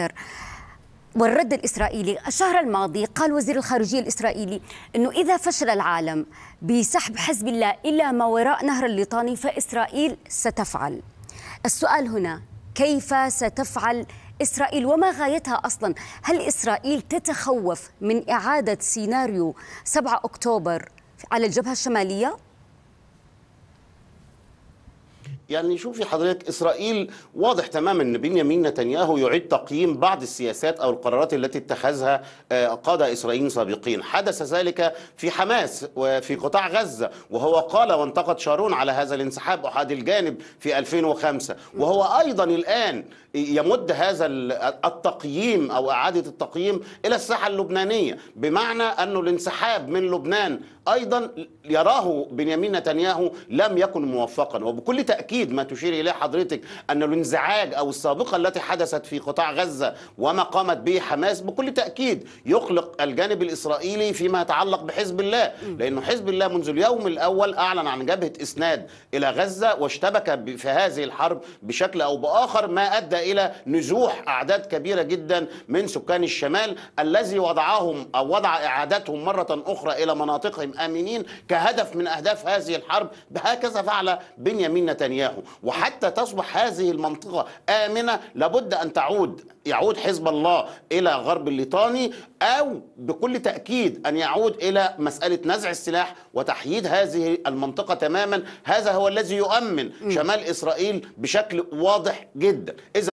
أكثر والرد الإسرائيلي الشهر الماضي قال وزير الخارجية الإسرائيلي أنه إذا فشل العالم بسحب حزب الله إلى ما وراء نهر الليطاني فإسرائيل ستفعل السؤال هنا كيف ستفعل إسرائيل وما غايتها أصلا هل إسرائيل تتخوف من إعادة سيناريو 7 أكتوبر على الجبهة الشمالية يعني شوفي حضرتك اسرائيل واضح تماما ان بنيامين نتنياهو يعيد تقييم بعض السياسات او القرارات التي اتخذها آه، قاده اسرائيل سابقين، حدث ذلك في حماس وفي قطاع غزه وهو قال وانتقد شارون على هذا الانسحاب احاد الجانب في 2005 وهو ايضا الان يمد هذا التقييم او اعاده التقييم الى الساحه اللبنانيه بمعنى انه الانسحاب من لبنان أيضا يراه بنيامين نتنياهو لم يكن موفقا وبكل تأكيد ما تشير إليه حضرتك أن الانزعاج أو السابقة التي حدثت في قطاع غزة وما قامت به حماس بكل تأكيد يقلق الجانب الإسرائيلي فيما يتعلق بحزب الله لأنه حزب الله منذ اليوم الأول أعلن عن جبهة إسناد إلى غزة واشتبك في هذه الحرب بشكل أو بآخر ما أدى إلى نزوح أعداد كبيرة جدا من سكان الشمال الذي وضعهم أو وضع إعادتهم مرة أخرى إلى مناطقهم آمنين كهدف من أهداف هذه الحرب هكذا فعل بنيامين نتنياهو وحتى تصبح هذه المنطقة آمنة لابد أن تعود يعود حزب الله إلى غرب الليطاني أو بكل تأكيد أن يعود إلى مسألة نزع السلاح وتحييد هذه المنطقة تماما هذا هو الذي يؤمن شمال إسرائيل بشكل واضح جدا إذا